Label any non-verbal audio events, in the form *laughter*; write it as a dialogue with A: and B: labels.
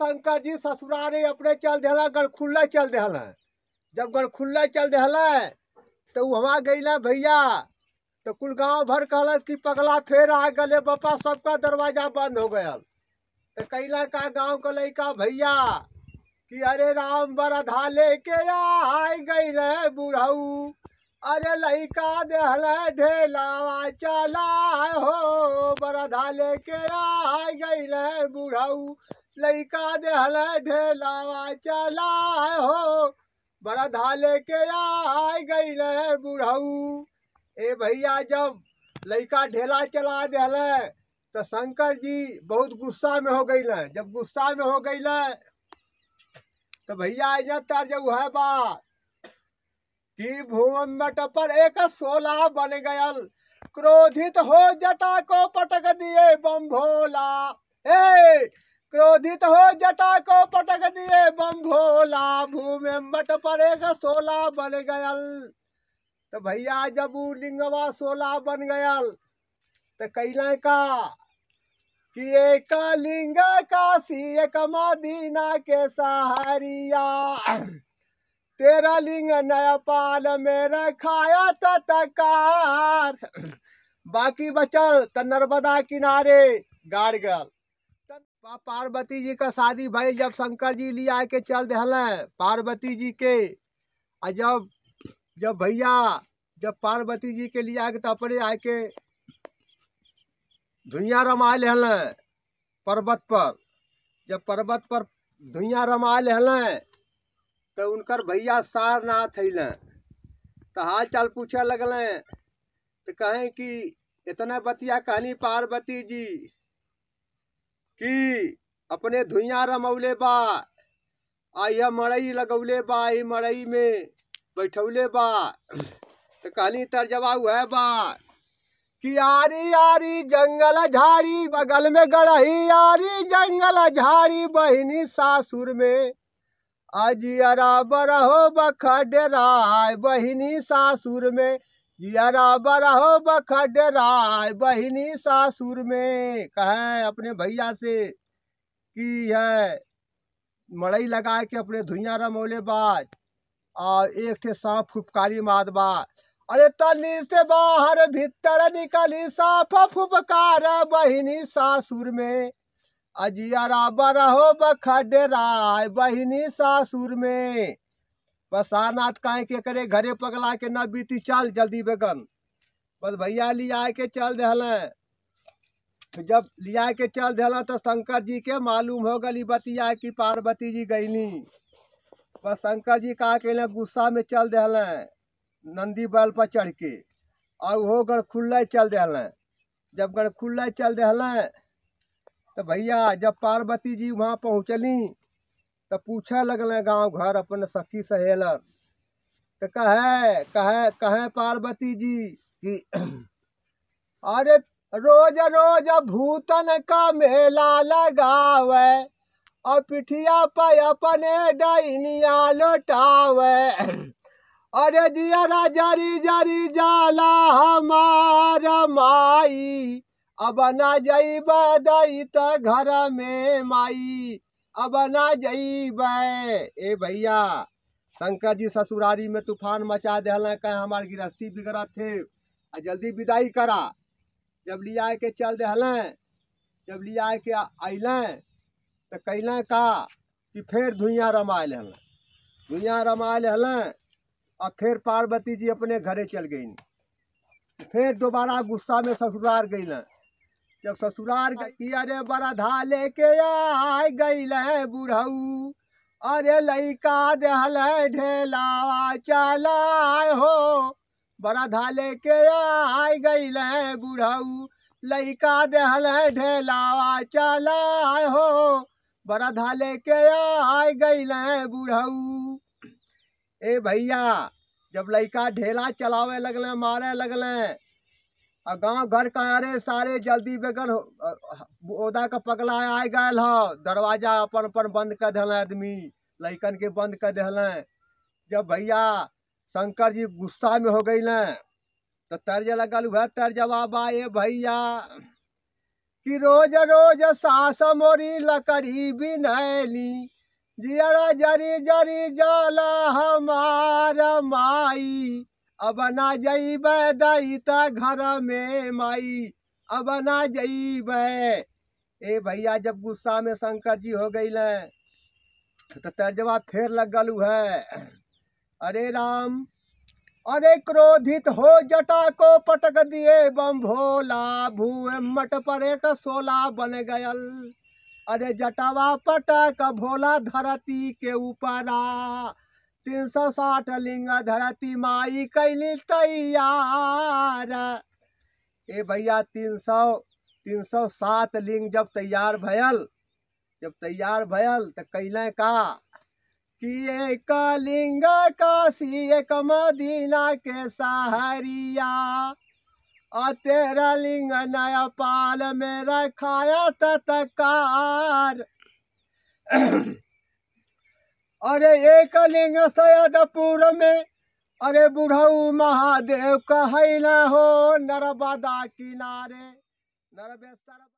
A: शंकर जी ससुरारे अपने चल दिला गढ़खुल्ला चल दिला जब गढ़खुल्ला चल दिला तो वहाँ ना भैया तो कुल गांव भर कहल कि पगला फेर आ गए पप्पा सबका दरवाजा बंद हो गया तो कैला का गांव का लड़का भैया कि अरे राम बरधा लेके आए गई रहे बुढ़ऊ अरे लड़का देहल ढेलावा चला हो बरधा लेके आए गई रहे बुढ़ऊ लइका देहला ढेलावा चला हो धाले के आ गई बुढ़ऊ ए भैया जब लैका ढेला चला दिले तो शंकर जी बहुत गुस्सा में हो गई न जब गुस्सा में हो गई न तो भैया ऐसा तार जो है बात कि मट पर एक सोला बन गयल क्रोधित हो जटा को पटक दिए बम भोला क्रोधित हो जटा को पटक दिए बम भोला भूमि मट पड़ेगा सोला बन गयल तो भैया जब लिंगवा सोला बन गयल तो कैला का कि एक लिंग काशी एक मदीना के सहारिया तेरा लिंग नया पाल मेरा खाया तत्कार बाकी बचल तो नर्मदा किनारे गाड़ गल पार्वती जी का शादी भाई जब शंकर जी लिया के चल दल पार्वती जी के आ जब जब भैया जब पार्वती जी के लिया तो अपने आके धुइया रमा हल पर्वत पर जब पर्वत पर धुइया रमा हल तो उनकर भैया सारनाथ अल तो हाल चाल पूछे लगल तो कहें कि इतना बतिया कहनी पार्वती जी कि अपने धुइया रमौले बा आ मड़ई लगौले बा ई मड़ई में बैठौले बा तो कहनी तर्जवा हुआ बा कि आरी आरी जंगल झाड़ी बगल में गढ़ही आरी जंगल झाड़ी बहनी सासुर में अजियरा बरहो बख बहनी सासुर में यारा बरा हो बखडराय बहिनी सासुर में कहें अपने भैया से कि है मड़ई लगा के अपने धुइया रमोले बाज और एक ठे सांप फुपकारी मात बा अरे तली से बाहर भीतर निकली साफ फुपकार बहिनी सासुर में अजियारा बरा हो बखडराय बहिनी सासुर में बस सारनाथ काहे के करे घरे पगला के न बीती चल जल्दी बेगन बस भैया लिया के चल दल जब लिया के चल दल तो शंकर जी के मालूम हो गई बतिया कि पार्वती जी गईली बस शंकर जी का के गुस्सा में चल दल नंदी बल पर चढ़ के और वो गण खुल्ला चल दल जब गण खुल चल दल तो भैया जब पार्वती जी वहाँ पहुँचली तो पूछे लगल गाँव घर अपन सखी सहेलर तो कह कहे कहे पार्वती जी कि *clears throat* अरे रोज रोज भूतन का मेला लगावे और पिठिया पर अपने डैनिया लौटावे *clears throat* अरे जिया जरी जरी जाला हमार माई अब ना जई बदई त घर में माई अब ना जईब ए भैया शंकर जी ससुरारी में तूफान मचा दिला कह हमार गृहस्थी बिगड़ा थे आ जल्दी विदाई करा जब लिया के चल दिलें जब लिया के अलें तो कैल का कि फिर धुइया रमायल हल धुइया रमायल हल और फिर पार्वती जी अपने घरे चल गई फिर दोबारा गुस्सा में ससुरार गई जब ससुराल हाँ। गई अरे बराधा लेके आय गई है अरे लैका दहल ढेला चला हो बराधा लेके आय गई है लैका लइका दहल ढेलावा चला हो बराधा लेके आय गई है ए भैया जब लैका ढेला चलावे लगल मारे लगल और गांव घर का अरे सारे जल्दी बेगर ओदा का पगला आ गए है दरवाजा अपन अपन बंद कर दिल आदमी लैकन के बंद कर दिल जब भैया शंकर जी गुस्सा में हो गई ना तो तर्ज लगल वह तर जवाब आए भैया कि रोज रोज सास मोरी लकड़ी भी नैली जियरा जरी जरी जला हमार माई अब ना जईब त घर में माई अब ना जईब ए भैया जब गुस्सा में शंकर जी हो गई ले तो तर्जवा फेर लग गल है अरे राम अरे क्रोधित हो जटा को पटक दिए बम भोला मट परे का सोला बन गयल अरे जटावा पटक भोला धरती के ऊपरा तीन सौ साठ लिंग धरती माई कैली तैयार ए भैया तीन सौ तीन सौ सात लिंग जब तैयार भयल जब तैयार भयल तो कैलें का कि एक लिंग काशी एक मदीना के सहरिया और तेरा लिंग नया पाल में रखाया तत्कार अरे एक लिंग सयद पूर्व में अरे बुढ़ऊ महादेव कहीं न हो नर्मदा किनारे नर्मेश्वर